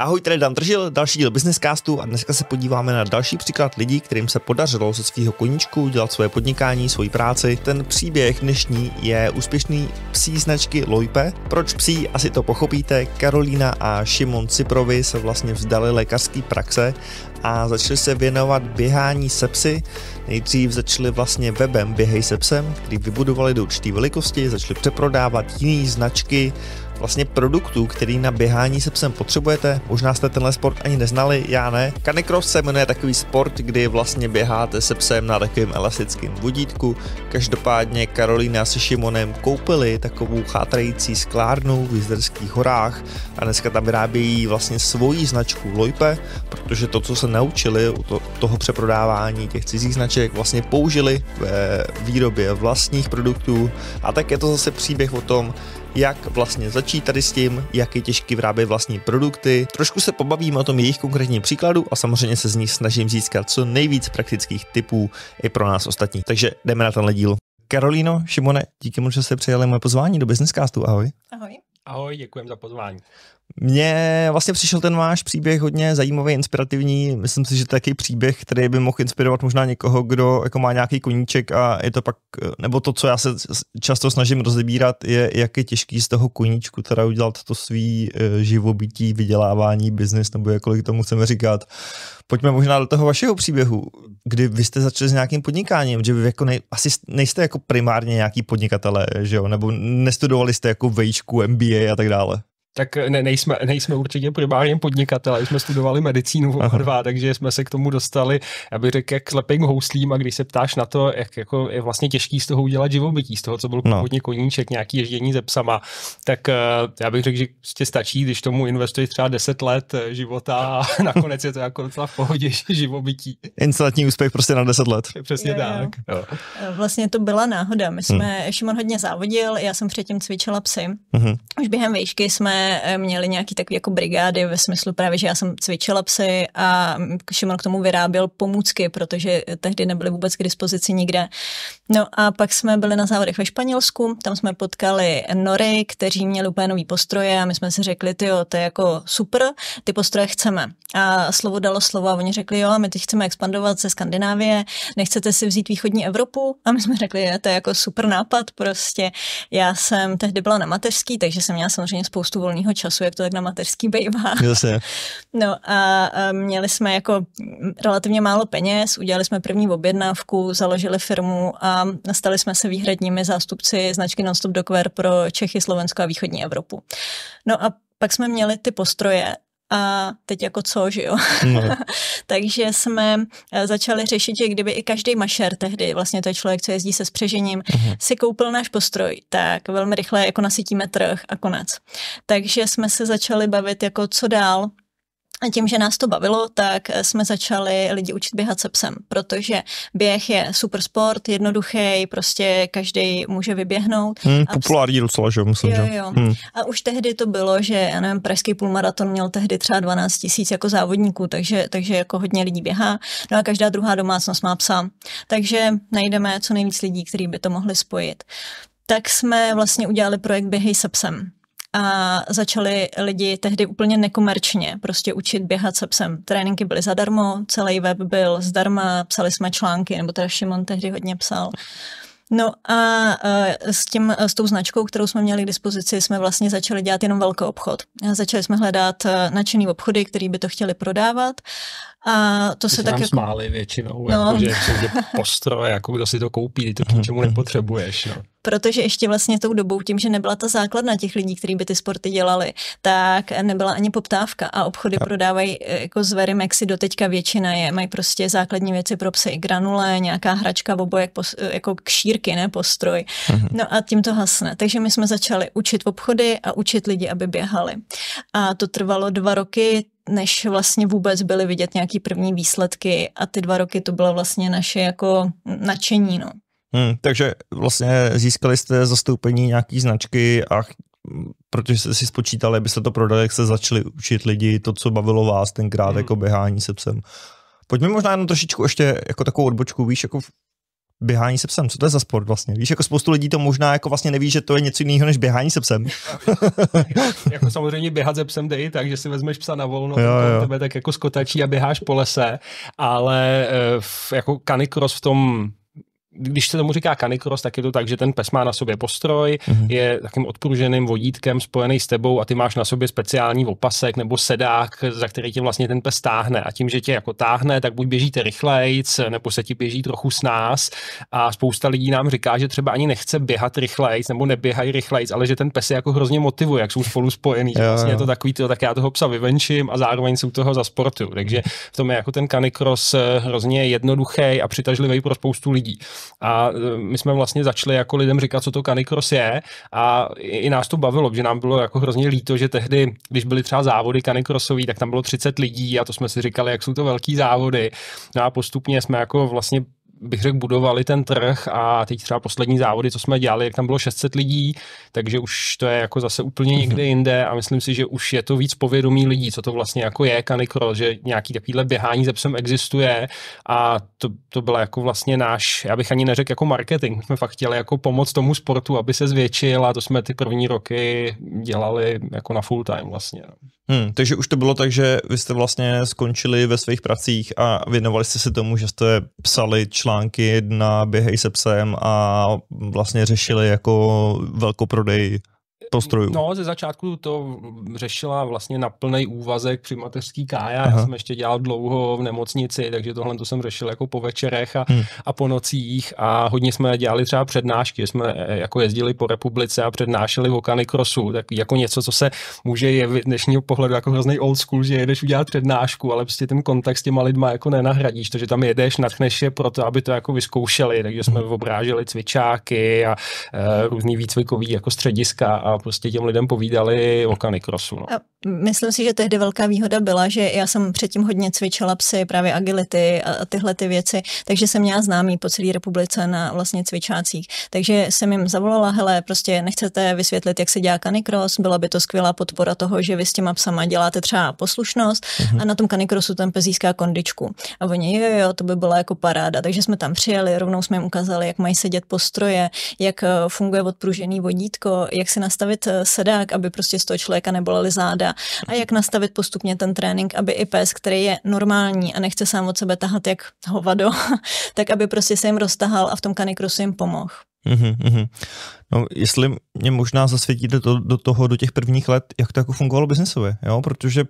Ahoj, tady Dan Držil, další díl Castu a dneska se podíváme na další příklad lidí, kterým se podařilo ze svého koníčku udělat svoje podnikání, svoji práci. Ten příběh dnešní je úspěšný psí značky Loipe. Proč psí, asi to pochopíte. Karolina a Šimon Ciprovi se vlastně vzdali lékařské praxe a začali se věnovat běhání se psy. Nejdřív začali vlastně webem Běhej se psem, který vybudovali do určité velikosti, začali přeprodávat jiné značky, vlastně produktů, který na běhání se psem potřebujete. Možná jste tenhle sport ani neznali, já ne. Canicross se jmenuje takový sport, kdy vlastně běháte se psem na takovým elastickém vodítku. Každopádně Karolína se Šimonem koupili takovou chátrající sklárnu v Jizerských horách a dneska tam vyrábějí vlastně svoji značku Loipe, protože to, co se naučili u to, toho přeprodávání těch cizích značek, vlastně použili ve výrobě vlastních produktů. A tak je to zase příběh o tom, jak vlastně začít tady s tím, jak je těžký vyrábět vlastní produkty. Trošku se pobavím o tom jejich konkrétním příkladu a samozřejmě se z nich snažím získat co nejvíc praktických typů i pro nás ostatní. Takže jdeme na tenhle díl. Karolíno, Šimone, díky moc, že jste přijali moje pozvání do business Castu. Ahoj. Ahoj. Ahoj, děkujem za pozvání. Mně vlastně přišel ten váš příběh hodně zajímavý, inspirativní. Myslím si, že to je takový příběh, který by mohl inspirovat možná někoho, kdo jako má nějaký koníček a je to pak, nebo to, co já se často snažím rozebírat, je, jak je těžký z toho koníčku teda udělat to svý eh, živobytí, vydělávání, biznis, nebo jakkoliv tomu chceme říkat. Pojďme možná do toho vašeho příběhu, kdy vy jste začali s nějakým podnikáním, že vy jako nej, asi nejste jako primárně nějaký podnikatelé, že jo? nebo nestudovali jste jako vejšku, MBA a tak dále tak ne, nejsme, nejsme určitě primárně podnikatelé, jsme studovali medicínu v dva, takže jsme se k tomu dostali, já bych řekl, jak slepým houslím a když se ptáš na to, jak jako je vlastně těžký z toho udělat živobytí, z toho, co byl no. původně koníček, nějaký ježdění ze psama, tak eh, já bych řekl, že tě prostě stačí, když tomu investuješ třeba 10 let eh, života a nakonec je to jako docela v pohodě živobytí. Instantní úspěch prostě na 10 let. Přesně jo, tak. Jo. jo. Eh, vlastně to byla náhoda, my hm. jsme, hmm. Šimon hodně závodil, já jsem předtím cvičila psy, hmm. už během výšky jsme Eh, měli nějaký takový jako brigády ve smyslu právě, že já jsem cvičila psy a Šimon k tomu vyráběl pomůcky, protože tehdy nebyly vůbec k dispozici nikde. No a pak jsme byli na závodech ve Španělsku, tam jsme potkali Nory, kteří měli úplně nový postroje a my jsme si řekli, ty jo, to je jako super, ty postroje chceme. A slovo dalo slovo a oni řekli, jo, my teď chceme expandovat ze Skandinávie, nechcete si vzít východní Evropu? A my jsme řekli, je, to je jako super nápad, prostě já jsem tehdy byla na mateřský, takže jsem měla samozřejmě spoustu volných volného času, jak to tak na mateřský bývá. Jasně. No a měli jsme jako relativně málo peněz, udělali jsme první objednávku, založili firmu a stali jsme se výhradními zástupci značky Nonstop Dokver pro Čechy, Slovensko a východní Evropu. No a pak jsme měli ty postroje a teď jako co, že jo. No. Takže jsme eh, začali řešit, že kdyby i každý mašer tehdy, vlastně to je člověk, co jezdí se spřežením, uh-huh. si koupil náš postroj, tak velmi rychle jako nasytíme trh a konec. Takže jsme se začali bavit jako co dál, a tím, že nás to bavilo, tak eh, jsme začali lidi učit běhat se psem, protože běh je super sport, jednoduchý, prostě každý může vyběhnout. Hmm, a populární docela, že myslím, jo, jo. Hmm. A už tehdy to bylo, že já nevím, pražský půlmaraton měl tehdy třeba 12 tisíc jako závodníků, takže, takže jako hodně lidí běhá. No a každá druhá domácnost má psa. Takže najdeme co nejvíc lidí, kteří by to mohli spojit. Tak jsme vlastně udělali projekt Běhej se psem a začali lidi tehdy úplně nekomerčně prostě učit běhat se psem. Tréninky byly zadarmo, celý web byl zdarma, psali jsme články, nebo teda Šimon tehdy hodně psal. No a s, tím, s tou značkou, kterou jsme měli k dispozici, jsme vlastně začali dělat jenom velký obchod. Začali jsme hledat e, nadšený obchody, který by to chtěli prodávat. A to se, tak jako... smáli většinou, no. jako, že postroje, jako kdo si to koupí, to k ničemu mhm. nepotřebuješ. No. Protože ještě vlastně tou dobou, tím, že nebyla ta základna těch lidí, kteří by ty sporty dělali, tak nebyla ani poptávka a obchody tak. prodávají e, jako zvery do doteďka většina je, mají prostě základní věci pro psy, granule, nějaká hračka, obojek, jako pos, e, jako šírky, ne postroj. Mhm. No a tím to hasne. Takže my jsme začali učit obchody a učit lidi, aby běhali. A to trvalo dva roky, než vlastně vůbec byly vidět nějaký první výsledky a ty dva roky to bylo vlastně naše jako nadšení, no. Hmm, takže vlastně získali jste zastoupení nějaký značky a protože jste si spočítali, abyste to prodali, jak se začali učit lidi to, co bavilo vás tenkrát, hmm. jako běhání se psem. Pojďme možná jenom trošičku ještě jako takovou odbočku, víš, jako běhání se psem. Co to je za sport vlastně? Víš, jako spoustu lidí to možná jako vlastně neví, že to je něco jiného než běhání se psem. jako samozřejmě běhat se psem dej, takže si vezmeš psa na volno, jo, jo. tebe tak jako skotačí a běháš po lese, ale eh, jako kanikros v tom když se tomu říká kanikros, tak je to tak, že ten pes má na sobě postroj, mm-hmm. je takým odpruženým vodítkem spojený s tebou a ty máš na sobě speciální opasek nebo sedák, za který tě vlastně ten pes táhne. A tím, že tě jako táhne, tak buď běžíte rychlejc, nebo se ti běží trochu s nás. A spousta lidí nám říká, že třeba ani nechce běhat rychlejc nebo neběhají rychlejc, ale že ten pes je jako hrozně motivuje, jak jsou spolu spojený. jo, vlastně je to takový, to, tak já toho psa vyvenčím a zároveň jsou toho za sportu. Takže v tom je jako ten kanikros eh, hrozně jednoduchý a přitažlivý pro spoustu lidí. A e, my jsme vlastně začali jako lidem říkat, co to canicross je a i nás to bavilo, že nám bylo jako hrozně líto, že tehdy, když byly třeba závody canicrossový, tak tam bylo 30 lidí a to jsme si říkali, jak jsou to velký závody. No a postupně jsme jako vlastně bych řekl, budovali ten trh a teď třeba poslední závody, co jsme dělali, jak tam bylo 600 lidí, takže už to je jako zase úplně mhm. někde jinde a myslím si, že už je to víc povědomí lidí, co to vlastně jako je kanikro, že nějaký takovýhle běhání ze psem existuje a to, to byla jako vlastně náš, já bych ani neřekl jako marketing, jsme fakt chtěli jako pomoct tomu sportu, aby se zvětšil a to jsme ty první roky dělali jako na full time vlastně. No. Hmm, takže už to bylo tak, že vy jste vlastně skončili ve svých pracích a věnovali jste se tomu, že jste psali články na Běhej se psem a vlastně řešili jako velkoprodej postrojů. No, ze začátku to řešila vlastně na plný úvazek při mateřský Kája. Aha. Já jsem ještě dělal dlouho v nemocnici, takže tohle to jsem řešil jako po večerech a, hmm. a po nocích a hodně jsme dělali třeba přednášky, jsme e, e, jako jezdili po republice a přednášeli o kanikrosu, tak jako něco, co se může v dnešního pohledu jako hrozný old school, že jedeš udělat přednášku, ale prostě ten kontakt s těma lidma jako nenahradíš, takže tam jedeš, natchneš je pro to, aby to jako vyzkoušeli, takže jsme hmm. obráželi cvičáky a e, různý výcvikový jako střediska a prostě těm lidem povídali o kanikrosu. No. myslím si, že tehdy velká výhoda byla, že já jsem předtím hodně cvičila psy, právě agility a tyhle ty věci, takže jsem měla známý po celé republice na vlastně cvičácích. Takže jsem jim zavolala, hele, prostě nechcete vysvětlit, jak se dělá kanikros, byla by to skvělá podpora toho, že vy s těma psama děláte třeba poslušnost mm-hmm. a na tom kanikrosu ten pes získá kondičku. A oni, jo, jo, to by byla jako paráda. Takže jsme tam přijeli, rovnou jsme jim ukázali, jak mají sedět postroje, jak eh, funguje odpružený vodítko, jak se na nastavit eh, sedák, aby prostě z toho člověka nebolely záda a jak nastavit postupně ten trénink, aby i pes, který je normální a nechce sám od sebe tahat jak hovado, tak aby prostě se jim roztahal a v tom kanikrusu jim pomohl. Mm-hmm. No, jestli mě možná zasvětíte to, do toho, do těch prvních let, jak to jako fungovalo biznesově, jo? protože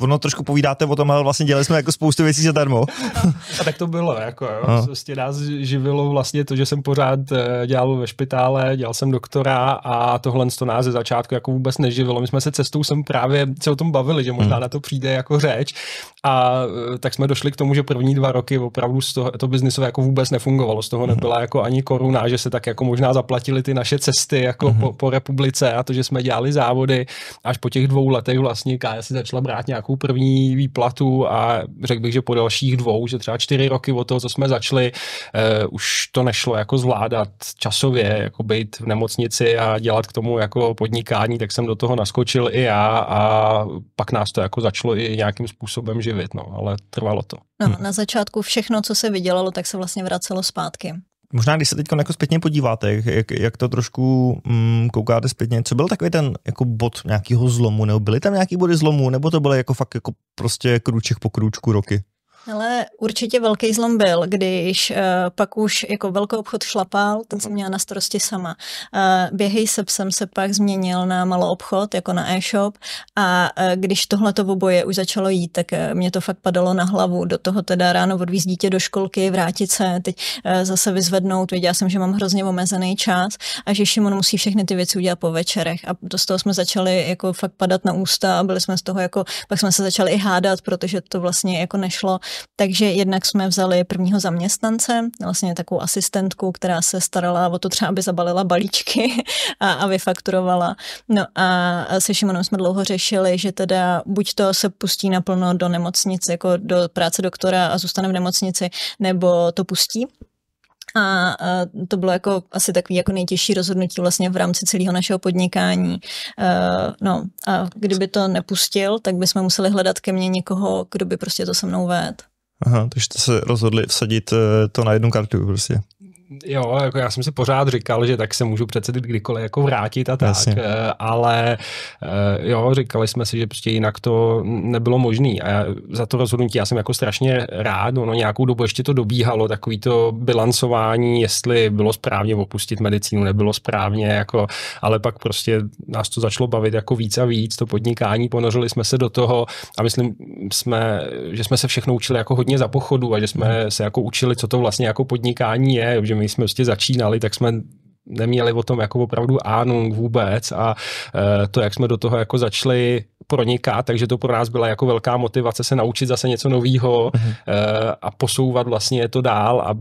ono trošku povídáte o tom, ale vlastně dělali jsme jako spoustu věcí zadarmo. A tak to bylo, jako jo. No. Vlastně nás živilo vlastně to, že jsem pořád eh, dělal ve špitále, dělal jsem doktora a tohle to nás ze začátku jako vůbec neživilo. My jsme se cestou sem právě se o tom bavili, že možná hmm. na to přijde jako řeč a eh, tak jsme došli k tomu, že první dva roky opravdu z toho, to biznisové jako vůbec nefungovalo, z toho hmm. nebyla jako ani koruna, že se tak jako možná zaplatili ty naše cesty jako mm-hmm. po, po republice a to, že jsme dělali závody. Až po těch dvou letech vlastně Kája si začala brát nějakou první výplatu a řekl bych, že po dalších dvou, že třeba čtyři roky od toho, co jsme začali, eh, už to nešlo jako zvládat časově, jako být v nemocnici a dělat k tomu jako podnikání, tak jsem do toho naskočil i já a pak nás to jako začalo i nějakým způsobem živit, no, ale trvalo to. No, mhm. Na začátku všechno, co se vydělalo, tak se vlastně vracelo zpátky možná když se teď jako zpětně podíváte, jak, jak, jak to trošku mm, koukáte zpětně, co byl takový ten jako bod nějakého zlomu, nebo byly tam nějaký body zlomu, nebo to bylo jako fakt jako prostě krůček po krůčku roky? Ale určitě velký zlom byl, když uh, pak už jako velký obchod šlapal, ten jsem mhm. měla na starosti sama. Uh, eh, běhej se psem se pak změnil na malou obchod, jako na e-shop a uh, když tohle to oboje už začalo jít, tak uh, mě to fakt padalo na hlavu. Do toho teda ráno odvíz dítě do školky, vrátit se, teď uh, zase vyzvednout. Věděla jsem, že mám hrozně omezený čas a že Šimon musí všechny ty věci udělat po večerech. A to z toho jsme začali jako fakt padat na ústa a byli jsme z toho jako, pak jsme se začali i hádat, protože to vlastně jako nešlo takže jednak jsme vzali prvního zaměstnance, vlastně takovou asistentku, která se starala o to třeba, aby zabalila balíčky a, a vyfakturovala. No a se Šimonem jsme dlouho řešili, že teda buď to se pustí naplno do nemocnice, jako do práce doktora a zůstane v nemocnici, nebo to pustí a, to bylo jako asi takový jako nejtěžší rozhodnutí vlastně v rámci celého našeho podnikání. E, no a kdyby to nepustil, tak bychom museli hledat ke mně někoho, kdo by prostě to se mnou vedl. Aha, takže jste se rozhodli vsadit e, to na jednu kartu prostě jo, jako já jsem si pořád říkal, že tak se můžu přece kdykoliv jako vrátit a tak, Jasně. Eh, ale eh, jo, říkali jsme si, že prostě jinak to nebylo možné. A já, za to rozhodnutí já jsem jako strašně rád, ono nějakou dobu ještě to dobíhalo, takový to bilancování, jestli bylo správně opustit medicínu, nebylo správně, jako, ale pak prostě nás to začalo bavit jako víc a víc, to podnikání, ponořili jsme se do toho a myslím, jsme, že jsme se všechno učili jako hodně za pochodu a že jsme hmm. se jako učili, co to vlastně jako podnikání je, že my jsme prostě začínali, tak jsme neměli o tom jako opravdu ánung vůbec a e, to, jak jsme do toho jako začali pronikat, takže to pro nás byla jako velká motivace se naučit zase něco nového mhm. e, a posouvat vlastně to dál a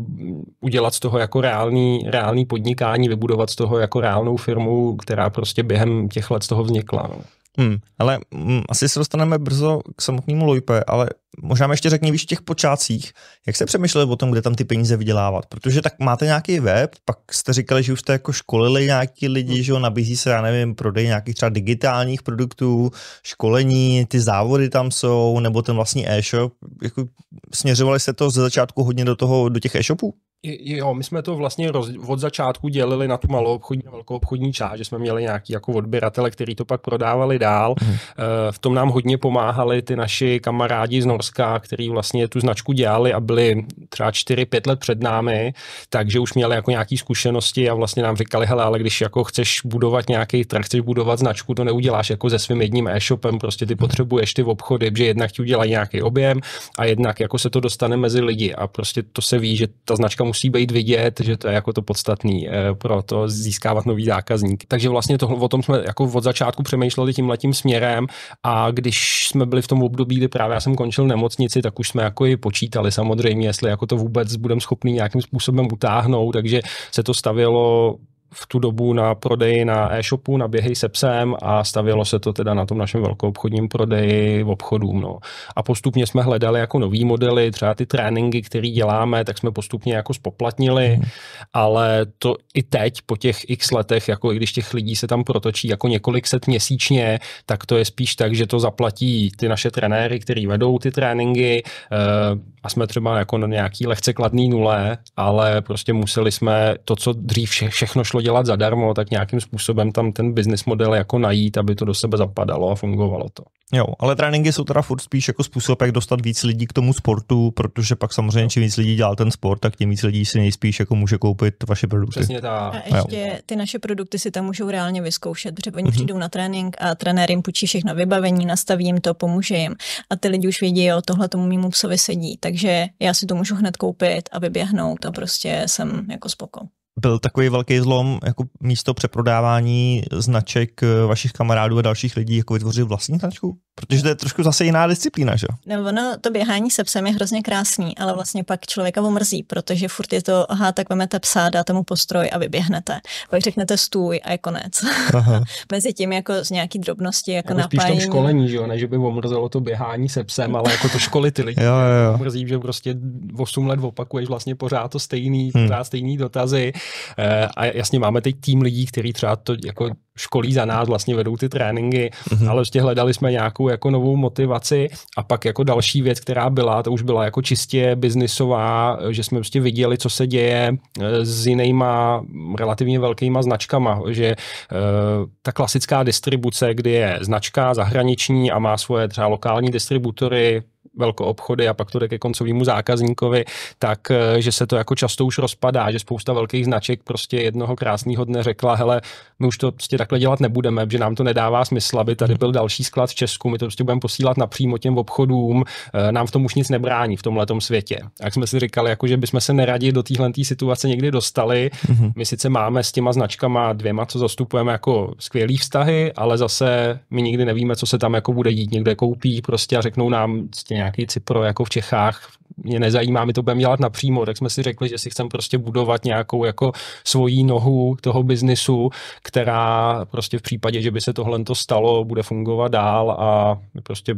udělat z toho jako reálný, reálný podnikání, vybudovat z toho jako reálnou firmu, která prostě během těch let z toho vznikla. No. Hmm, ale hmm, asi se dostaneme brzo k samotnému Lojpe, ale Možná ještě řekni víš v těch počátcích, jak jste přemýšleli o tom, kde tam ty peníze vydělávat, protože tak máte nějaký web, pak jste říkali, že už jste jako školili nějaký lidi, hmm. že jo, nabízí se, já nevím, prodej nějakých třeba digitálních produktů, školení, ty závody tam jsou, nebo ten vlastní e-shop, jako směřovali jste to ze začátku hodně do toho, do těch e-shopů? Jo, my jsme to vlastně od začátku dělili na tu malou obchodní a velkou obchodní část, že jsme měli nějaký jako odběratele, který to pak prodávali dál. Hmm. Eh, v tom nám hodně pomáhali ty naši kamarádi z, Norska, který vlastně tu značku dělali a byli třeba 4-5 let před námi, takže už měli jako nějaké zkušenosti a vlastně nám říkali, hele, ale když jako chceš budovat nějaký trh, chceš budovat značku, to neuděláš jako se svým jedním e-shopem, prostě ty mhm. potřebuješ ty obchody, že jednak ti udělají nějaký objem a jednak jako se to dostane mezi lidi a prostě to se ví, že ta značka musí být vidět, že to je jako to podstatný eh, pro to získávat nový zákazník. Takže vlastně to, o tom jsme jako od začátku přemýšleli tím letím směrem a když jsme byli v tom období, kdy právě já jsem končil nemocnici, tak už jsme jako i počítali samozřejmě, jestli jako to vůbec budeme schopni nějakým způsobem utáhnout, takže se to stavělo v tu dobu na prodeji na e-shopu, na běhy se psem a stavělo se to teda na tom našem obchodním prodeji v obchodům. No. A postupně jsme hledali jako nový modely, třeba ty tréninky, které děláme, tak jsme postupně jako spoplatnili, mm. ale to i teď po těch x letech, jako i když těch lidí se tam protočí jako několik set měsíčně, tak to je spíš tak, že to zaplatí ty naše trenéry, který vedou ty tréninky eh, a jsme třeba jako na nějaký lehce kladný nule, ale prostě museli jsme to, co dřív vše, všechno šlo dělat zadarmo, tak nějakým způsobem tam ten business model jako najít, aby to do sebe zapadalo a fungovalo to. Jo, ale tréninky jsou teda furt spíš jako způsob, jak dostat víc lidí k tomu sportu, protože pak samozřejmě čím víc lidí dělá ten sport, tak tím víc lidí si nejspíš jako může koupit vaše produkty. Přesně ta... A ještě ty naše produkty si tam můžou reálně vyzkoušet, protože oni mm-hmm. přijdou mhm. na trénink a trenér jim půjčí všechno vybavení, nastaví jim to, pomůže jim. A ty lidi už vědí, jo, tohle tomu mýmu psovi sedí, takže já si to můžu hned koupit a vyběhnout a prostě jsem jako spokojený byl takový velký zlom jako místo přeprodávání značek eh, vašich kamarádů a dalších lidí, jako vytvořit vlastní značku? Protože to je trošku zase jiná disciplína, že No, no to běhání se psem je hrozně krásný, ale vlastně pak člověka omrzí, protože furt je to, aha, tak vemete psa, dáte mu postroj a vyběhnete. Pak řeknete stůj a je konec. Aha. Mezi tím jako z nějaký drobnosti, jako na napájení. Spíš tom školení, že jo, ne, že by omrzelo to běhání se psem, ale jako to školy ty lidi. jo, jo. Omrzí, že prostě 8 let opakuješ vlastně pořád to stejný, hmm. pořád stejný dotazy. E, a jasně máme teď tým lidí, který třeba to jako školí za nás, vlastně vedou ty tréninky, mm-hmm. ale prostě hledali jsme nějakou jako novou motivaci a pak jako další věc, která byla, to už byla jako čistě biznisová, že jsme prostě viděli, co se děje eh, s jinýma relativně velkýma značkama, že uh, ta klasická distribuce, kdy je značka zahraniční a má svoje třeba lokální distributory, velkou obchody a pak to jde ke koncovému zákazníkovi, tak eh, že se to jako často už rozpadá, že spousta velkých značek prostě jednoho krásného dne řekla, hele, my už to prostě takhle dělat nebudeme, že nám to nedává smysl, aby tady byl další sklad v Česku, my to prostě budeme posílat napřímo těm obchodům, eh, nám v tom už nic nebrání v tomhle světě. Jak jsme si říkali, jako že bychom se neradi do téhle situace někdy dostali, mm-hmm. my sice máme s těma značkama dvěma, co zastupujeme jako skvělý vztahy, ale zase my nikdy nevíme, co se tam jako bude dít. Někde koupí prostě a řeknou nám nějaký Cipro jako v Čechách, mě nezajímá, my to budeme dělat napřímo, tak jsme si řekli, že si chceme prostě budovat nějakou jako svoji nohu toho biznisu, která prostě v případě, že by se tohle to stalo, bude fungovat dál a my prostě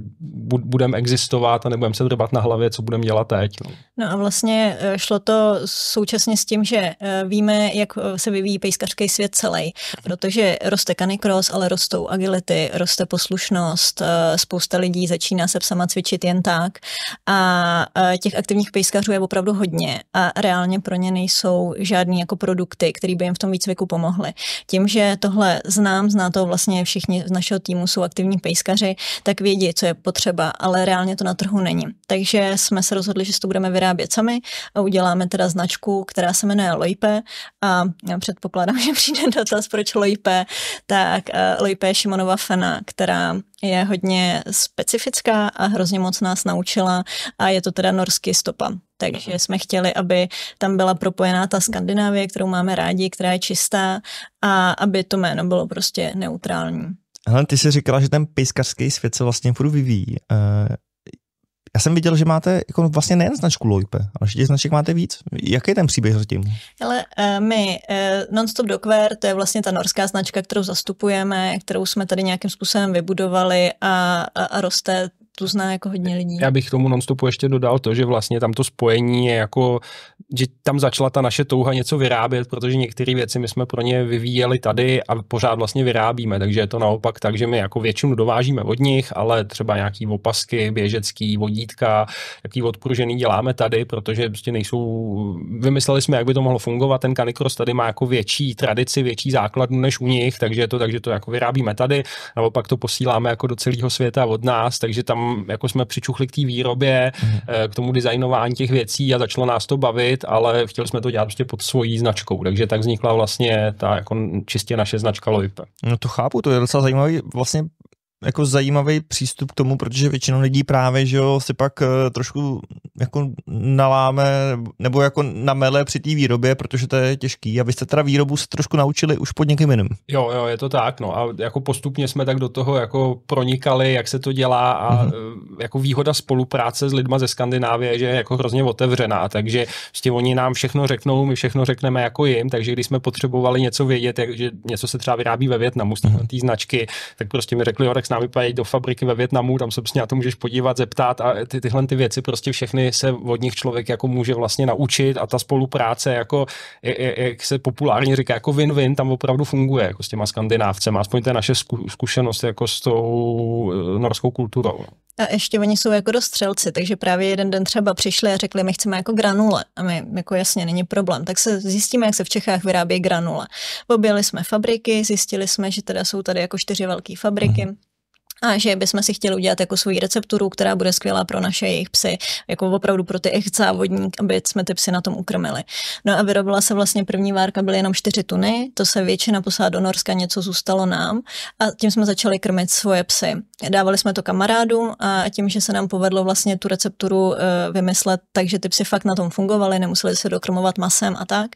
budeme existovat a nebudeme se drbat na hlavě, co budeme dělat teď. No. no a vlastně eh, šlo to současně s tím, že eh, víme, jak eh, se vyvíjí pejskařský svět celý, protože roste kanikros, ale rostou agility, roste poslušnost, spousta lidí začíná se psama cvičit jen tak a těch těch aktivních pejskařů je opravdu hodně a reálně pro ně nejsou žádný jako produkty, které by jim v tom výcviku pomohly. Tím, že tohle znám, zná to vlastně všichni z našeho týmu jsou aktivní pejskaři, tak vědí, co je potřeba, ale reálně to na trhu není. Takže jsme se rozhodli, že to budeme vyrábět sami a uděláme teda značku, která se jmenuje Loipe a já předpokládám, že přijde dotaz, proč Loipe, tak eh, Loipe je Šimonova fena, která je hodně specifická a hrozně moc nás naučila a je to teda norský stopa, Takže mhm. jsme chtěli, aby tam byla propojená ta Skandinávie, kterou máme rádi, která je čistá a aby to jméno bylo prostě neutrální. Hele, ty jsi říkala, že ten pejskařský svět se vlastně furt vyvíjí. Eh, já jsem viděl, že máte jako vlastně nejen značku Loipe, ale že těch značek máte víc. Jaký je ten příběh zatím? Ale eh, my eh, Nonstop Dockwear, to je vlastně ta norská značka, kterou zastupujeme, kterou jsme tady nějakým způsobem vybudovali a, a, a roste tu zná jako hodně lidí. Já bych tomu nonstopu ještě dodal to, že vlastně tam to spojení je jako že tam začala ta naše touha něco vyrábět, protože některé věci my jsme pro ně vyvíjeli tady a pořád vlastně vyrábíme, takže je to naopak tak, že my jako většinu dovážíme od nich, ale třeba nějaký opasky, běžecký, vodítka, jaký odpružený děláme tady, protože prostě nejsou, vymysleli jsme, jak by to mohlo fungovat, ten kanikros tady má jako větší tradici, větší základnu než u nich, takže je to, takže to jako vyrábíme tady, naopak to posíláme jako do celého světa od nás, takže tam jako jsme přičuchli k té výrobě, mhm. eh, k tomu designování těch věcí a začalo nás to bavit ale chtěli jsme to dělat prostě pod svojí značkou, takže tak vznikla vlastně ta jako čistě naše značka Loipe. No to chápu, to je docela zajímavý vlastně jako zajímavý přístup k tomu, protože většinou lidí právě, že jo, si pak eh, trošku jako naláme nebo jako namele při té výrobě, protože to je těžký. A vy jste teda výrobu se trošku naučili už pod někým jiným. Jo, jo, je to tak, no a jako postupně jsme tak do toho jako pronikali, jak se to dělá a mm-hmm. jako výhoda spolupráce s lidma ze Skandinávie, že je jako hrozně otevřená, takže prostě oni nám všechno řeknou, my všechno řekneme jako jim, takže když jsme potřebovali něco vědět, jak, že něco se třeba vyrábí ve Větnamu mm-hmm. té mhm. značky, tak prostě mi řekli, jo, tak námi pojedou do fabriky ve Větnamu, tam se prostě na to můžeš podívat, zeptat a ty, tyhle ty věci prostě všechny se od nich člověk jako může vlastně naučit a ta spolupráce, jako, jak se populárně říká, jako win-win, tam opravdu funguje jako s těma skandinávcema, aspoň to je naše zkušenost jako s tou eh, norskou kulturou. No. A ještě oni jsou jako dostřelci, takže právě jeden den třeba přišli a řekli, my chceme jako granule. A my jako jasně, není problém. Tak se zjistíme, jak se v Čechách vyrábí granule. Objeli jsme fabriky, zjistili jsme, že teda jsou tady jako čtyři velké fabriky. Mm a že bychom si chtěli udělat jako svoji recepturu, která bude skvělá pro naše jejich psy, jako opravdu pro ty jejich závodník, aby jsme ty psy na tom ukrmili. No a vyrobila se vlastně první várka, byly jenom čtyři tuny, to se většina posád do Norska něco zůstalo nám a tím jsme začali krmit svoje psy. Dávali jsme to kamarádům a tím, že se nám povedlo vlastně tu recepturu eh, vymyslet, takže ty psy fakt na tom fungovaly, nemuseli se dokrmovat masem a tak,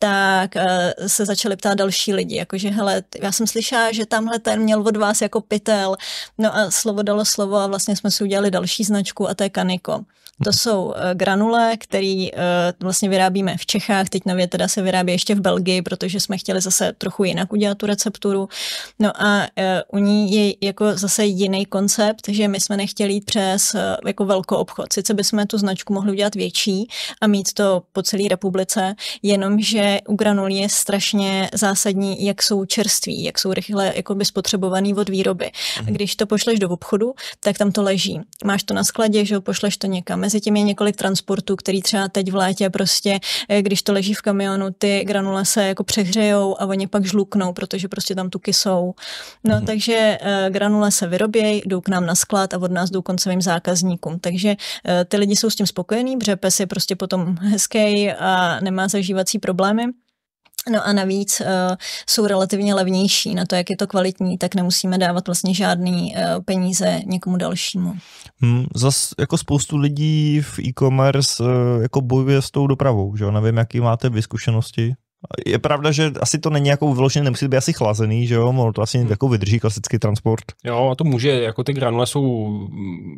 tak eh, se začali ptát další lidi, jakože hele, já jsem slyšela, že tamhle ten měl od vás jako pytel, No a slovo dalo slovo a vlastně jsme si udělali další značku a to je Kaniko. To jsou eh, granule, které eh, vlastně vyrábíme v Čechách, teď nově teda se vyrábí ještě v Belgii, protože jsme chtěli zase trochu jinak udělat tu recepturu. No a eh, u ní je jako zase jiný koncept, že my jsme nechtěli jít přes jako velkou obchod. Sice bychom tu značku mohli udělat větší a mít to po celé republice, jenomže u granul je strašně zásadní, jak jsou čerství, jak jsou rychle jakoby spotřebovaný od výroby. A mhm. když to pošleš do obchodu, tak tam to leží. Máš to na skladě, že pošleš to někam mezi tím je několik transportů, který třeba teď v létě prostě, eh, když to leží v kamionu, ty granule se jako přehřejou a oni pak žluknou, protože prostě tam tuky jsou. No mm-hmm. takže eh, granule se vyrobějí, jdou k nám na sklad a od nás jdou koncovým zákazníkům. Takže eh, ty lidi jsou s tím spokojení, protože pes je prostě potom hezký a nemá zažívací problémy. No a navíc uh, jsou relativně levnější na to, jak je to kvalitní, tak nemusíme dávat vlastně žádný uh, peníze někomu dalšímu. Hmm, zas jako spoustu lidí v e-commerce uh, jako bojuje s tou dopravou, že jo? Nevím, jaký máte vyzkušenosti je pravda, že asi to není jako vyložené, nemusí být asi chlazený, že jo, ono to asi hmm. jako vydrží klasický transport. Jo, a to může, jako ty granule jsou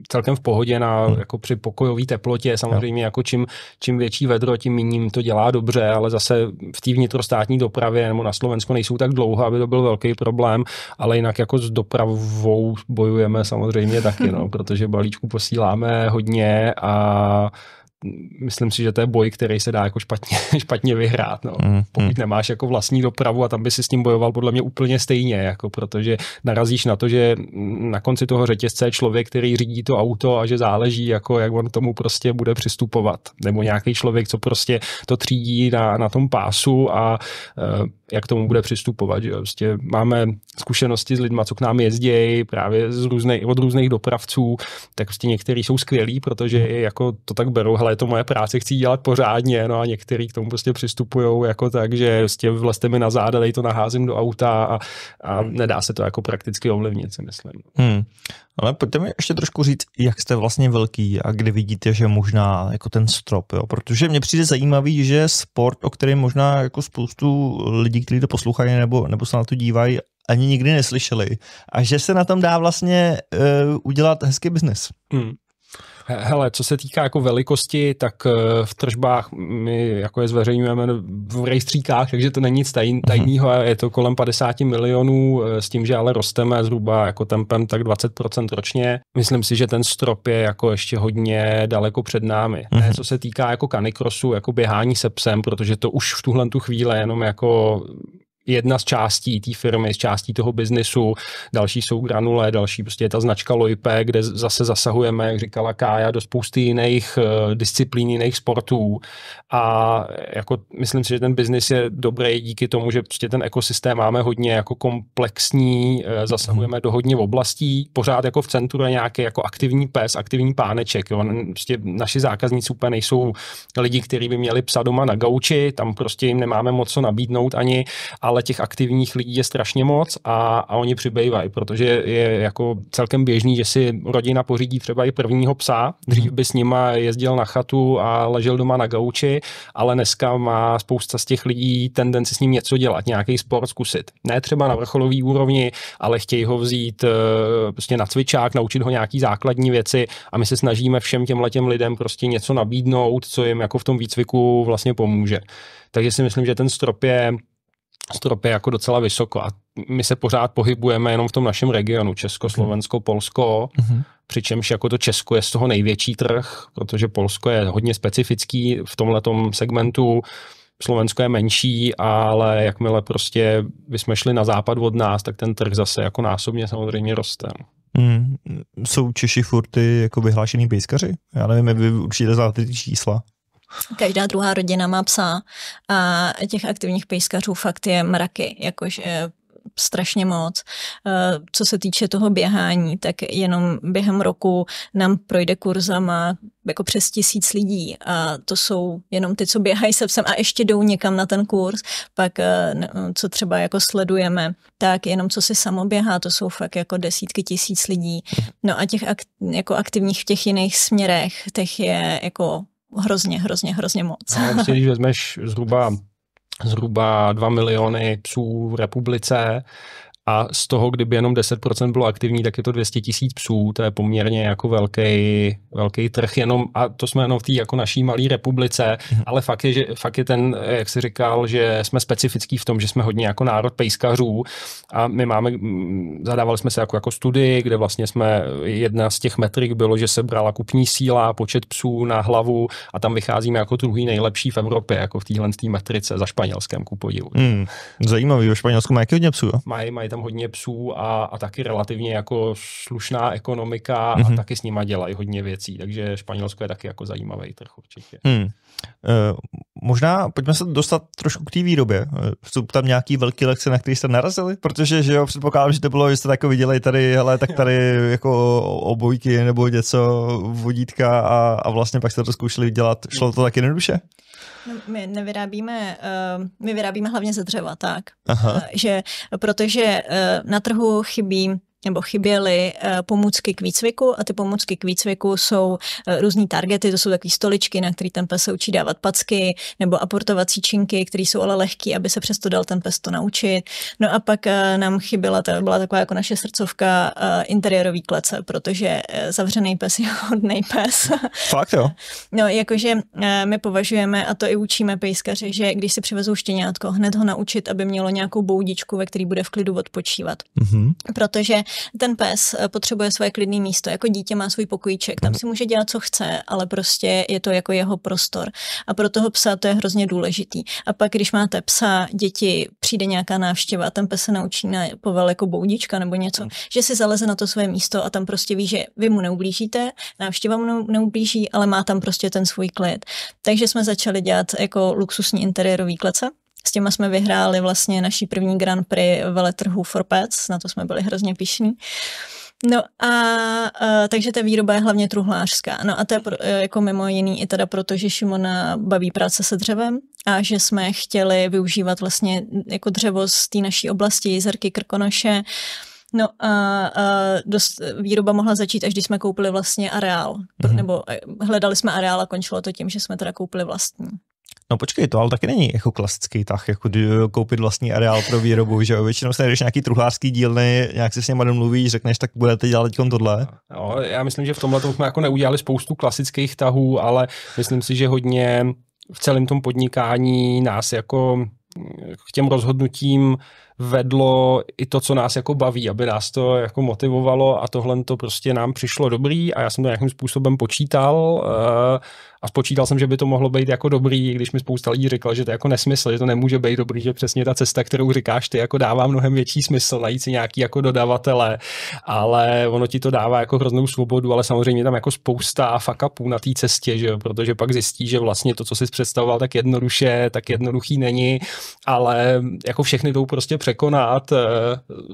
celkem v pohodě na, hmm. jako při pokojové teplotě, samozřejmě jo. jako čím, čím větší vedro, tím méně to dělá dobře, ale zase v té vnitrostátní dopravě nebo na Slovensku nejsou tak dlouho, aby to byl velký problém, ale jinak jako s dopravou bojujeme samozřejmě taky, no, protože balíčku posíláme hodně a myslím si, že to je boj, který se dá jako špatně, špatně vyhrát. No. Mm, Pokud mm. nemáš jako vlastní dopravu a tam by si s ním bojoval podle mě úplně stejně, jako protože narazíš na to, že na konci toho řetězce je člověk, který řídí to auto a že záleží, jako jak on tomu prostě bude přistupovat. Nebo nějaký člověk, co prostě to třídí na, na tom pásu a eh, jak k tomu bude přistupovat. Že? Vlastně máme zkušenosti s lidmi, co k nám jezdí, právě z různej, od různých dopravců, tak vlastně někteří jsou skvělí, protože jako to tak berou, hele, je to moje práce, chci dělat pořádně, no a někteří k tomu prostě přistupují jako tak, že prostě vlastně mi na záda, dej to naházím do auta a, a hmm. nedá se to jako prakticky ovlivnit, si myslím. Hmm. Ale pojďte mi ještě trošku říct, jak jste vlastně velký a kdy vidíte, že možná jako ten strop, jo? protože mně přijde zajímavý, že sport, o kterém možná jako spoustu lidí lidí, kteří to poslouchají nebo, nebo se na to dívají, ani nikdy neslyšeli a že se na tom dá vlastně uh, udělat hezký biznis. Hmm. Hele, co se týká jako velikosti, tak eh, v tržbách my jako je zveřejňujeme v rejstříkách, takže to není nic mhm. tajného, je to kolem 50 milionů, eh, s tím, že ale rosteme zhruba jako tempem tak 20% ročně. Myslím si, že ten strop je jako ještě hodně daleko před námi. mm Co se týká jako kanikrosu, jako běhání se psem, protože to už v tuhle tu chvíli jenom jako jedna z částí té firmy, z částí toho biznesu. Další jsou granule, další prostě je ta značka Loipe, kde zase zasahujeme, jak říkala Kája, do spousty jiných eh, disciplín, jiných sportů. A jako myslím si, že ten biznis je dobrý díky tomu, že prostě ten ekosystém máme hodně jako komplexní, eh, zasahujeme mhm. do hodně oblastí, pořád jako v centru je nějaký jako aktivní pes, aktivní páneček. Jo. Prostě naši zákazníci úplně nejsou lidi, kteří by měli psa doma na gauči, tam prostě jim nemáme moc co nabídnout ani, ale ale těch aktivních lidí je strašně moc a, a oni přibývají, protože je jako celkem běžný, že si rodina pořídí třeba i prvního psa, dřív by s nima jezdil na chatu a ležel doma na gauči, ale dneska má spousta z těch lidí tendenci s ním něco dělat, nějaký sport zkusit. Ne třeba na vrcholový úrovni, ale chtějí ho vzít eh, prostě na cvičák, naučit ho nějaký základní věci a my se snažíme všem těm těm lidem prostě něco nabídnout, co jim jako v tom výcviku vlastně pomůže. Takže si myslím, že ten strop je je jako docela vysoko a my se pořád pohybujeme jenom v tom našem regionu, Česko, mhm. Slovensko, Polsko, uh-huh. přičemž jako to Česko je z toho největší trh, protože Polsko je hodně specifický v tomhle segmentu, Slovensko je menší, ale jakmile prostě bychom šli na západ od nás, tak ten trh zase jako násobně samozřejmě roste. No. Mm. Jsou Češi furt ty jako vyhlášený pejskaři? Já nevím, vy určitě znáte ty čísla. Každá druhá rodina má psa a těch aktivních pejskařů fakt je mraky, je eh, strašně moc. Eh, co se týče toho běhání, tak jenom během roku nám projde kurzama jako přes tisíc lidí a to jsou jenom ty, co běhají se psem a ještě jdou někam na ten kurz, pak eh, co třeba jako sledujeme, tak jenom co si samoběhá, to jsou fakt jako desítky tisíc lidí. No a těch ak- jako aktivních v těch jiných směrech, těch je jako Hrozně, hrozně, hrozně moc. A no, myslím, prostě když vezmeš zhruba zhruba 2 miliony psů v republice, a z toho, kdyby jenom 10% bylo aktivní, tak je to 200 tisíc psů, to je poměrně jako velký, velký trh, jenom, a to jsme jenom v té jako naší malé republice, mhm. ale fakt je, že, fakt je ten, jak jsi říkal, že jsme specifický v tom, že jsme hodně jako národ pejskařů a my máme, zadávali jsme se jako, jako studii, kde vlastně jsme, jedna z těch metrik bylo, že se brala kupní síla, počet psů na hlavu a tam vycházíme jako druhý nejlepší v Evropě, jako v téhle metrice za španělském ku podivu. Hmm, zajímavý, ve Španělsku mají hodně psů. Mají, mají tam hodně psů a, a taky relativně jako slušná ekonomika mm-hmm. a mhm. taky s nima dělají hodně věcí, takže Španělsko je taky jako zajímavý trh určitě. Hmm. E, možná pojďme se dostat trošku k té výrobě. Eh, jsou tam nějaký velký lekce, na který jste narazili? Protože že jo, předpokládám, že to bylo, že jste jako viděli tady, hele, tak tady jako obojky nebo něco, vodítka a, a vlastně pak jste to zkoušeli dělat. Šlo to tak jednoduše? No, my nevyrábíme, uh, my vyrábíme hlavně ze dřeva, tak. Aha. Uh, že protože uh, na trhu chybí nebo chyběly eh, pomůcky k výcviku a ty pomůcky k výcviku jsou eh, různý targety, to jsou takové stoličky, na který ten pes se učí dávat packy, nebo aportovací činky, které jsou ale lehké, aby se přesto dal ten pes to naučit. No a pak eh, nám chyběla, to byla taková jako naše srdcovka interiérový klece, protože zavřený pes je hodný pes. Fakt jo? No, jakože my považujeme, a to i učíme pejskaři, že když si přivezou štěňátko, hned ho naučit, aby mělo nějakou boudičku, ve který bude v klidu odpočívat. Mm-hmm. Protože ten pes eh, potřebuje své klidné místo, jako dítě má svůj pokojíček, tam mhm. si může dělat, co chce, ale prostě je to jako jeho prostor. A pro toho psa to je hrozně důležitý. A pak, když máte psa, děti, přijde nějaká návštěva, ten pes se naučí na povel jako boudička nebo něco, mhm. že si zaleze na to své místo a tam prostě ví, že vy mu neublížíte, návštěva mu neublíží, ale má tam prostě ten svůj klid. Takže jsme začali dělat jako luxusní interiérový klece s těma jsme vyhráli vlastně naší první Grand Prix veletrhu for Pets, na to jsme byli hrozně pišní. No a uh, takže ta výroba je hlavně truhlářská. No a to je pro, e, jako mimo jiný i teda proto, že Šimona baví práce se dřevem a že jsme chtěli využívat vlastně jako dřevo z té naší oblasti, jezerky Krkonoše, No a, a e, dost, výroba mohla začít, až když jsme koupili vlastně areál. Mm-hmm. Nebo hledali jsme areál a končilo to tím, že jsme teda koupili vlastní. No počkej, to ale taky není jako klasický tah, jako koupit vlastní areál pro výrobu, že jo? Většinou se jdeš nějaký truhlářský dílny, nějak se s něma domluvíš, řekneš, tak budete dělat teď tohle. No, já myslím, že v tomhle jsme jako neudělali spoustu klasických tahů, ale myslím si, že hodně v celém tom podnikání nás jako k těm rozhodnutím vedlo i to, co nás jako baví, aby nás to jako motivovalo a tohle to prostě nám přišlo dobrý a já jsem to nějakým způsobem počítal eh, a spočítal jsem, že by to mohlo být jako dobrý, když mi spousta lidí řekla, že to je jako nesmysl, že to nemůže být dobrý, že přesně ta cesta, kterou říkáš ty, jako dává mnohem větší smysl najít si nějaký jako dodavatele, ale ono ti to dává jako hroznou svobodu, ale samozřejmě tam jako spousta fakapů na té cestě, že jo? protože pak zjistí, že vlastně to, co jsi představoval tak jednoduše, tak jednoduchý není, ale jako všechny jdou prostě překonat eh,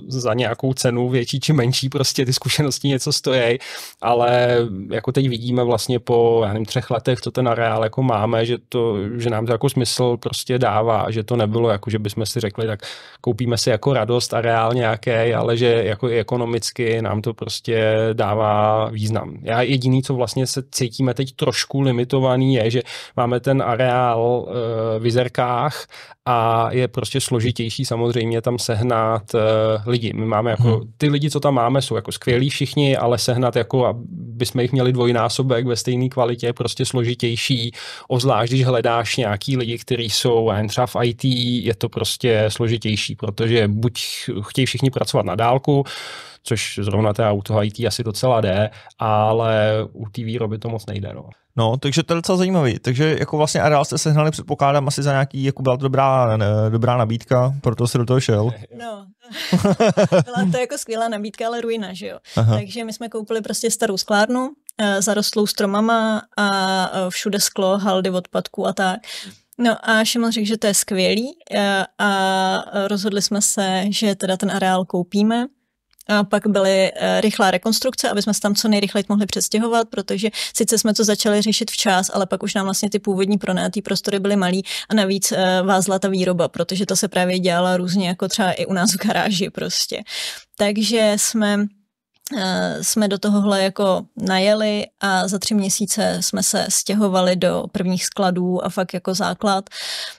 za nějakou cenu větší či menší, prostě ty zkušenosti něco stojí, ale jako teď vidíme vlastně po, já nevím, třech letech, co ten areál jako máme, že, to, že nám to jako smysl prostě dává, že to nebylo jako, že bychom si řekli, tak koupíme si jako radost areál nějaký, ale že jako i ekonomicky nám to prostě dává význam. Já jediný, co vlastně se cítíme teď trošku limitovaný, je, že máme ten areál eh, v Vizerkách a je prostě složitější samozřejmě tam sehnat eh, lidi. My máme jako, mhm. ty lidi, co tam máme, jsou jako skvělí všichni, ale sehnat jako, aby jsme jich měli dvojnásobek ve stejné kvalitě, je prostě složitější, ozvlášť, když hledáš nějaký lidi, kteří jsou třeba v IT, je to prostě složitější, protože buď chtějí všichni pracovat na dálku, což zrovna teda u toho IT asi docela jde, ale u té výroby to moc nejde. No. No, takže to je docela zajímavý. Takže jako vlastně areál jste sehnali, předpokládám, asi za nějaký, jako byla to dobrá, ne, dobrá nabídka, proto se do toho šel. No, byla to jako skvělá nabídka, ale ruina, že jo. Aha. Takže my jsme koupili prostě starou sklárnu, eh, zarostlou stromama a eh, všude sklo, haldy odpadků a tak. No a Šimon řekl, že to je skvělý eh, a rozhodli jsme se, že teda ten areál koupíme a pak byly eh, rychlá rekonstrukce, aby jsme se tam co nejrychleji mohli přestěhovat, protože sice jsme to začali řešit včas, ale pak už nám vlastně ty původní pronátý prostory byly malý a navíc eh, vázla ta výroba, protože to se právě dělala různě, jako třeba i u nás v garáži prostě. Takže jsme Eh, jsme do tohohle jako najeli a za tři měsíce jsme se stěhovali do prvních skladů a fakt jako základ.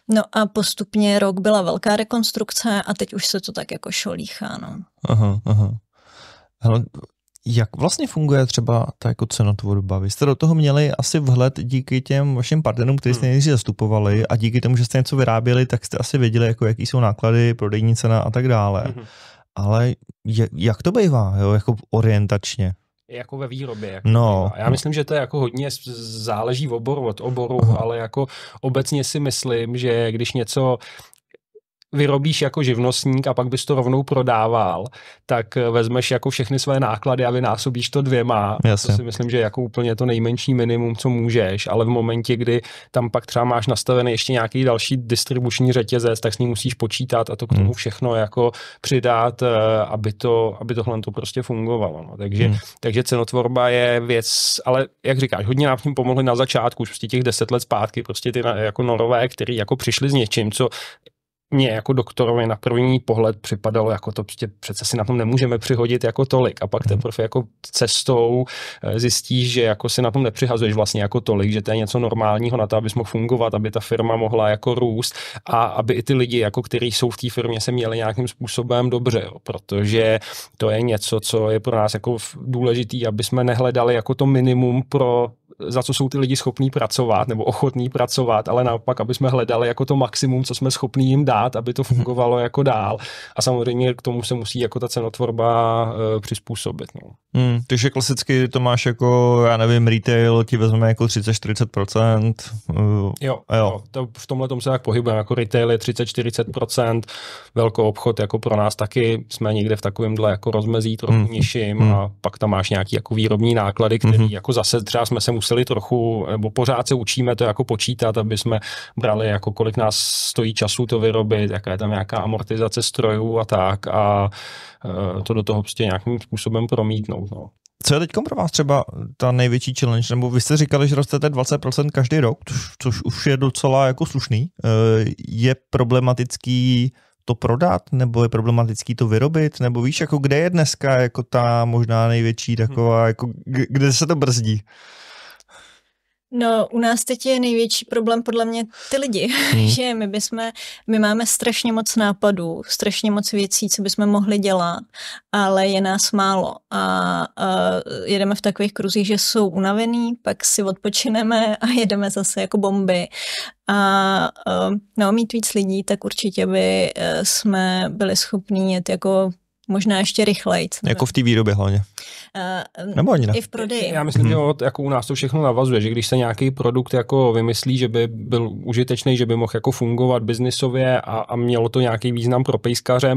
No a postupně rok byla velká rekonstrukce a teď už se to tak jako šolíchá, no. Aha, aha. jak vlastně funguje třeba ta jako cenotvorba? Vy jste do toho měli asi vhled díky těm vašim partnerům, kteří jste hmm. nejdřív zastupovali a díky tomu, že jste něco vyráběli, tak jste asi věděli, jako jaký jsou náklady, prodejní cena a tak dále. Hmm ale je, jak to bývá, jo, jako orientačně? jako ve výrobě. Jako no. Já myslím, že to je jako hodně záleží v oboru od oboru, Aha. ale jako obecně si myslím, že když něco vyrobíš jako živnostník a pak bys to rovnou prodával, tak eh, vezmeš jako všechny své náklady a vynásobíš to dvěma. Jasně. To si myslím, že jako úplně to nejmenší minimum, co můžeš, ale v momentě, kdy tam pak třeba máš nastavený ještě nějaký další distribuční řetězec, tak s ním musíš počítat a to k tomu hmm. všechno jako přidat, eh, aby, to, aby tohle to prostě fungovalo. No. Takže, hmm. takže cenotvorba je věc, ale jak říkáš, hodně nám tím pomohli na začátku, už prostě těch deset let zpátky, prostě ty jako norové, který jako přišli s něčím, co mně jako doktorovi na první pohled připadalo, jako to prostě přece si na tom nemůžeme přihodit jako tolik. A pak teprve hmm. jako cestou eh, zjistíš, že jako si na tom nepřihazuješ vlastně jako tolik, že to je něco normálního na to, abys mohl fungovat, aby ta firma mohla jako růst a aby i ty lidi, jako kteří jsou v té firmě, se měli nějakým způsobem dobře, jo. protože to je něco, co je pro nás jako důležitý, aby jsme nehledali jako to minimum pro za co jsou ty lidi schopní pracovat nebo ochotní pracovat, ale naopak, aby jsme hledali jako to maximum, co jsme schopní jim dát, aby to mhm. fungovalo jako dál. A samozřejmě k tomu se musí jako ta cenotvorba uh, přizpůsobit. No. Hmm, takže klasicky to máš jako, já nevím, retail ti vezmeme jako 30-40%. Uh, e, jo, jo. jo to v tomhle tom se tak pohybujeme, jako retail je 30-40%, velkou obchod jako pro nás taky, jsme někde v takovémhle jako rozmezí trochu hmm. nižším hmm. a pak tam máš nějaký jako výrobní náklady, který hmm. jako zase třeba jsme se museli museli trochu, nebo pořád se učíme to jako počítat, aby jsme brali, jako kolik nás stojí času to vyrobit, jaká je tam nějaká amortizace strojů a tak a eh, to do toho prostě nějakým způsobem promítnout. No. Co je teď pro vás třeba ta největší challenge? Nebo vy jste říkali, že rostete 20% každý rok, což už je docela jako slušný. Eh, je problematický to prodat, nebo je problematický to vyrobit, nebo víš, jako kde je dneska jako ta možná největší taková, hmm. jako kde se to brzdí? No, u nás teď je největší problém podle mě ty lidi, hmm. že my bychom, my máme strašně moc nápadů, strašně moc věcí, co bychom mohli dělat, ale je nás málo a, a jedeme v takových kruzích, že jsou unavený, pak si odpočineme a jedeme zase jako bomby a no, mít víc lidí, tak určitě by eh, jsme byli schopni jet jako možná ještě rychleji. Jako v té výrobě hlavně. Uh, Nebo ani ne. I v prodeji. Já myslím, hmm. že od, jako u nás to všechno navazuje, že když se nějaký produkt jako vymyslí, že by byl užitečný, že by mohl jako fungovat biznisově a, a mělo to nějaký význam pro pejskaře,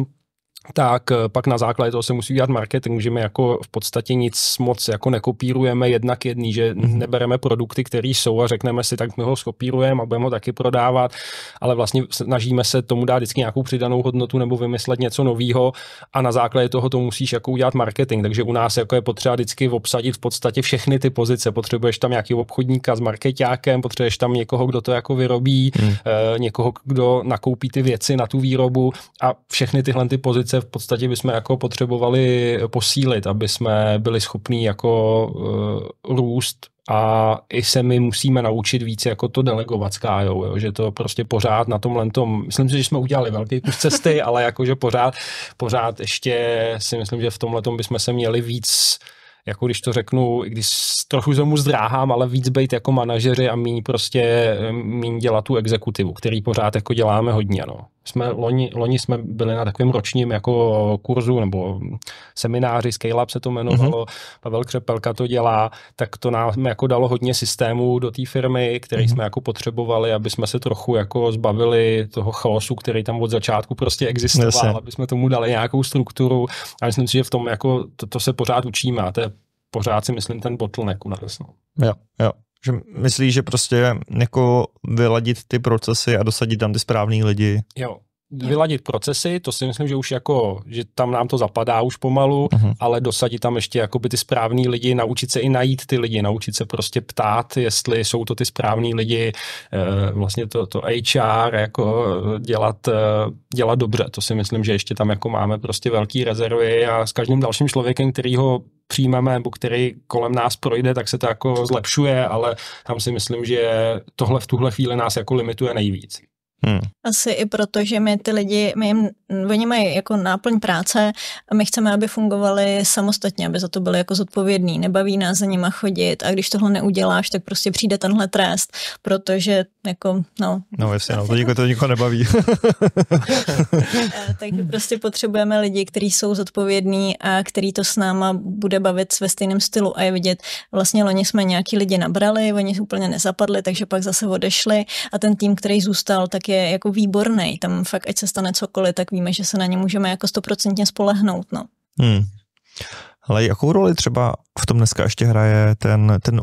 tak eh, pak na základě toho se musí dělat marketing, že my jako v podstatě nic moc jako nekopírujeme jednak jedný, že mhm. nebereme produkty, které jsou a řekneme si, tak my ho skopírujeme a budeme ho taky prodávat, ale vlastně snažíme se tomu dát vždycky nějakou přidanou hodnotu nebo vymyslet něco nového a na základě toho to musíš jako udělat marketing, takže u nás jako je potřeba vždycky obsadit v podstatě všechny ty pozice, potřebuješ tam nějaký obchodníka s marketákem, potřebuješ tam někoho, kdo to jako vyrobí, hmm. někoho, kdo nakoupí ty věci na tu výrobu a všechny tyhle ty pozice v podstatě bychom jako potřebovali posílit, aby jsme byli schopní jako uh, růst a i se my musíme naučit více jako to delegovat s Kájou, jo? že to prostě pořád na tomhle tom, myslím si, že jsme udělali velký kus cesty, ale jakože pořád, pořád ještě si myslím, že v tomhle tom bychom se měli víc jako když to řeknu, i když trochu zemu zdráhám, ale víc být jako manažeři a méně prostě eh, míň dělat tu exekutivu, který pořád jako děláme hodně, no jsme loni, loni jsme byli na takovém ročním jako kurzu nebo semináři, Scale Up se to jmenovalo, mm-hmm. Pavel Křepelka to dělá, tak to nám jako dalo hodně systémů do té firmy, který mm-hmm. jsme jako potřebovali, aby jsme se trochu jako zbavili toho chaosu, který tam od začátku prostě existoval, Jasně. aby jsme tomu dali nějakou strukturu a myslím si, že v tom jako to, to se pořád učíme a to je pořád si myslím ten bottleneck u nás. No. Jo, jo. Že myslíš, že prostě jako vyladit ty procesy a dosadit tam ty správný lidi? Jo, Hmm. vyladit procesy, to si myslím, že už jako, že tam nám to zapadá už pomalu, uh-huh. ale dosadit tam ještě jakoby ty správný lidi, naučit se i najít ty lidi, naučit se prostě ptát, jestli jsou to ty správní lidi, eh, vlastně to, to HR, jako eh, dělat, eh, dělat dobře, to si myslím, že ještě tam jako máme prostě velký rezervy a s každým dalším člověkem, který ho přijmeme, nebo který kolem nás projde, tak se to jako zlepšuje, ale tam si myslím, že tohle v tuhle chvíli nás jako limituje nejvíc. Hmm. Asi i proto, že my ty lidi, my jim, oni mají jako náplň práce a my chceme, aby fungovali samostatně, aby za to byli jako zodpovědní, nebaví nás za nima chodit a když tohle neuděláš, tak prostě přijde tenhle trest, protože jako, no. No jasně, no, to nikoho, to nikoho nebaví. Takže prostě potřebujeme lidi, kteří jsou zodpovědní a který to s náma bude bavit ve stejném stylu a je vidět, vlastně loni jsme nějaký lidi nabrali, oni úplně nezapadli, takže pak zase odešli a ten tým, který zůstal, tak je je jako výborný. Tam fakt, ať se stane cokoliv, tak víme, že se na ně můžeme jako stoprocentně spolehnout. No. Hmm. Ale jakou roli třeba v tom dneska ještě hraje ten, ten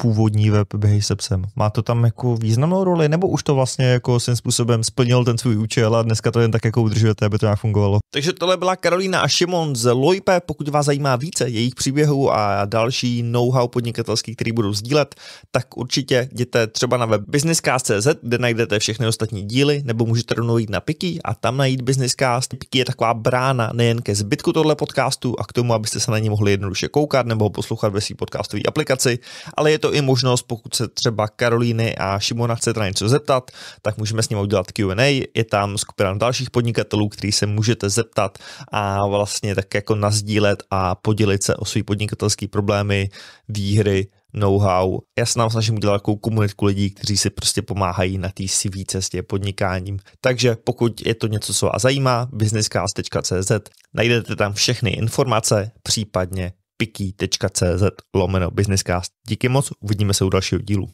původní web psem. Má to tam jako významnou roli, nebo už to vlastně jako svým způsobem splnil ten svůj účel a dneska to jen tak jako udržujete, aby to nějak fungovalo? Takže tohle byla Karolina a Šimon z Loipe. Pokud vás zajímá více jejich příběhů a další know-how podnikatelský, který budou sdílet, tak určitě jděte třeba na web businesscast.cz, kde najdete všechny ostatní díly, nebo můžete rovnou jít na Piki a tam najít Businesscast. Piki je taková brána nejen ke zbytku tohle podcastu a k tomu, abyste se na ně mohli jednoduše koukat nebo poslouchat ve své podcastové aplikaci, ale je to i možnost, pokud se třeba Karolíny a Šimona chcete na něco zeptat, tak můžeme s ním udělat Q&A. Je tam skupina dalších podnikatelů, který se můžete zeptat a vlastně tak jako nazdílet a podělit se o své podnikatelské problémy, výhry, know-how. Já se nám snažím udělat takovou komunitku lidí, kteří si prostě pomáhají na té CV cestě podnikáním. Takže pokud je to něco, co vás zajímá, businesscast.cz, najdete tam všechny informace, případně piki.cz lomeno businesscast. Díky moc, uvidíme se u dalšího dílu.